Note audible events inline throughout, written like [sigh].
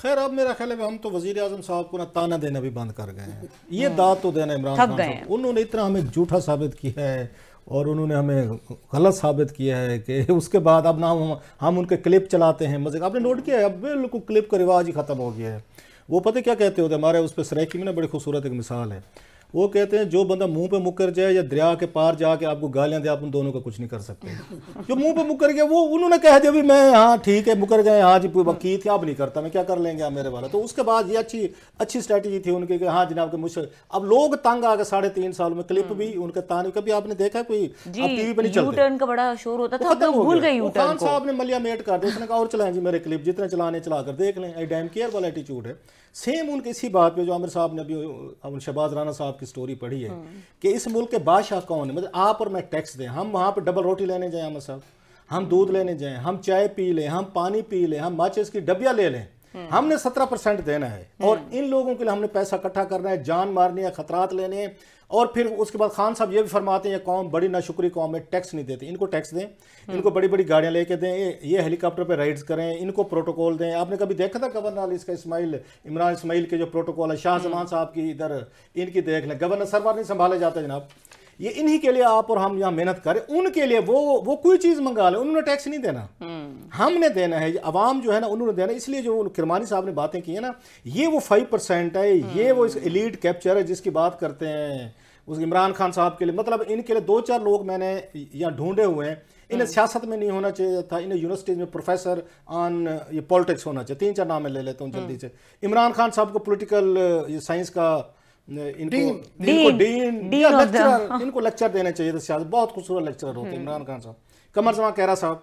खैर अब मेरा ख्याल है हम तो वजीर आजम साहब को ना ताना देना भी बंद कर गए हैं ये हाँ। दाद तो देना इमरान खान साहब उन्होंने इतना हमें झूठा साबित किया है और उन्होंने हमें गलत साबित किया है कि [laughs] उसके बाद अब ना हम हम उनके क्लिप चलाते हैं मजे आपने नोट किया है अब बिल्कुल क्लिप का रिवाज ही ख़त्म हो गया है वो पता क्या कहते होते हमारे उस पर सराकी में ना बड़ी खूबसूरत एक मिसाल है वो कहते हैं जो बंदा मुंह पे मुकर जाए या दरिया के पार जाके आपको गालियां दे आप उन दोनों का कुछ नहीं कर सकते जो मुंह पे मुकर गया वो उन्होंने कह दिया भी मैं हाँ ठीक है मुकर गए हाँ जी की थी आप नहीं करता मैं क्या कर लेंगे आप मेरे वाला तो उसके बाद ये अच्छी अच्छी स्ट्रैटेजी थी उनकी कि हाँ जनाब के मुझसे अब लोग तंग आ गए साढ़े तीन साल में क्लिप हम्म। भी उनके ताने कभी आपने देखा कोई टीवी पर नहीं चलते का बड़ा शोर होता था खत्म तो भूल गई खान साहब ने मलिया मेट कर दिया उसने कहा और चलाएं जी मेरे क्लिप जितने चलाने चला कर देख लें आई डैम केयर वाला एटीट्यूड है सेम उनके इसी बात पे जो आमिर साहब ने अभी शहबाज राना साहब की की स्टोरी पढ़ी है हाँ। कि इस मुल्क के बादशाह कौन है मतलब आप और मैं टैक्स दें हम वहाँ पर डबल रोटी लेने जाएँ अहमद साहब हम दूध लेने जाएँ हम चाय पी लें हम पानी पी लें हम माचिस की डबिया ले लें हमने सत्रह परसेंट देना है और हम्म। इन लोगों के लिए हमने पैसा इकट्ठा करना है जान मारनी है खतरात लेने हैं और फिर उसके बाद खान साहब ये भी फरमाते हैं कौम बड़ी नाशुक्री कौम है टैक्स नहीं देते इनको टैक्स दें हम्म। इनको बड़ी बड़ी गाड़ियां लेके दें ये हेलीकॉप्टर पे राइड्स करें इनको प्रोटोकॉल दें आपने कभी देखा था गवर्नर इसका इस्माइल इमरान इस्माइल के जो प्रोटोकॉल है शाहजमान हम्म। साहब की इधर इनकी देख लें गवर्नर सरवार नहीं संभाले जाते जनाब ये इन्हीं के लिए आप और हम यहाँ मेहनत करें उनके लिए वो वो कोई चीज़ मंगा लें उन्होंने टैक्स नहीं देना हम्म। हमने देना है आवाम जो है ना उन्होंने देना इसलिए जो किरमानी साहब ने बातें की है ना ये वो फाइव परसेंट है ये वो इस एलीट हम्म। कैप्चर है जिसकी बात करते हैं उस इमरान खान साहब के लिए मतलब इनके लिए दो चार लोग मैंने यहाँ ढूंढे हुए हैं इन्हें हम्म। सियासत में नहीं होना चाहिए था इन्हें यूनिवर्सिटीज में प्रोफेसर ऑन ये पॉलिटिक्स होना चाहिए तीन चार नाम ले लेता हूँ जल्दी से इमरान खान साहब को पोलिटिकल साइंस का इनको लेक्चर [laughs] देना चाहिए था शायद बहुत खूबसूरत लेक्चर होते हम्म। इमरान खान साहब कमर जमा कहरा साहब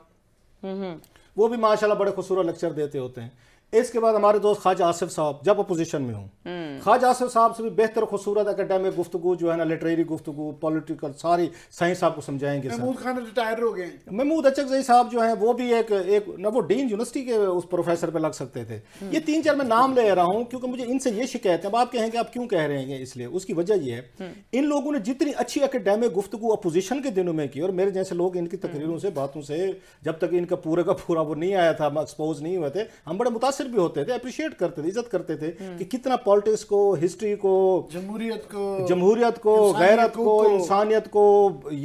हम्म, हम्म। वो भी माशाल्लाह बड़े खूबसूरत लेक्चर देते होते हैं इसके बाद हमारे दोस्त खाज आसिफ साहब जब अपोजिशन में हूँ हम्म। खाज आसिफ साहब से भी बेहतर खूबसूरत अकेडमिक गुफ्तु जो है ना लिटरेरी गुफ्तु पॉलिटिकल सारी साइंस को समझाएंगे महमूद खान रिटायर हो गए महमूद अचकजई साहब जो है वो भी एक एक ना वो डीन यूनिवर्सिटी के उस प्रोफेसर पर लग सकते थे हम्म। ये तीन चार मैं नाम ले रहा हूँ क्योंकि मुझे इनसे ये शिकायत है अब आप कहेंगे आप क्यों कह रहे हैं इसलिए उसकी वजह यह है हम्म। इन लोगों ने जितनी अच्छी अकेडमिक गुफ्तु अपोजिशन के दिनों में की और मेरे जैसे लोग इनकी तकरीरों से बातों से जब तक इनका पूरे का पूरा वो नहीं आया था एक्सपोज नहीं हुए थे हम बड़े मुतासर मुतासर भी होते थे अप्रिशिएट करते थे इज्जत करते थे हम्म। कि कितना पॉलिटिक्स को हिस्ट्री को जमहूरियत को जमहूरियत को गैरत को इंसानियत को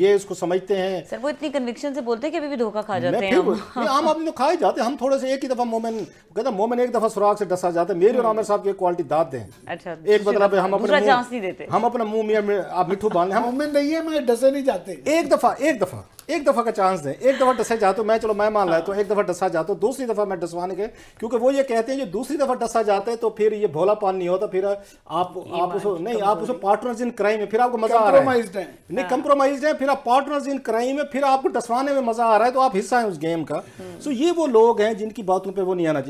ये इसको समझते हैं सर वो इतनी कन्विक्शन से बोलते हैं कि भी धोखा खा जाते हैं आम आदमी तो खाए जाते हम थोड़े से एक ही दफा मोमिन कहते मोमिन एक दफा सुराग से डसा जाते है मेरी और आमिर साहब की क्वालिटी दाद दें अच्छा, एक एक पे हम अपने हम अपना मुंह में आप मिठू बांध हम मोमिन नहीं है मैं डसे नहीं जाते एक दफा एक दफा एक दफ़ा का चांस दें एक दफ़ा डसा जाते तो मैं चलो मैं मान रहा हूँ तो एक दफ़ा डसा जा तो दूसरी दफ़ा मैं डसवाने के क्योंकि वो ये कहते हैं जो दूसरी दफ़ा डसा जाते हैं तो फिर ये भोलापान नहीं होता फिर आप आप उसको नहीं आप उसको पार्टनर्स इन क्राइम है फिर आपको मज़ा आ रहा है नहीं कंप्रोमाइज हाँ। है फिर आप पार्टनर्स इन क्राइम में फिर आपको डसवाने में मज़ा आ रहा है तो आप हिस्सा है उस गेम का सो हम्म। ये वो लोग हैं जिनकी बातों पर वो नहीं आना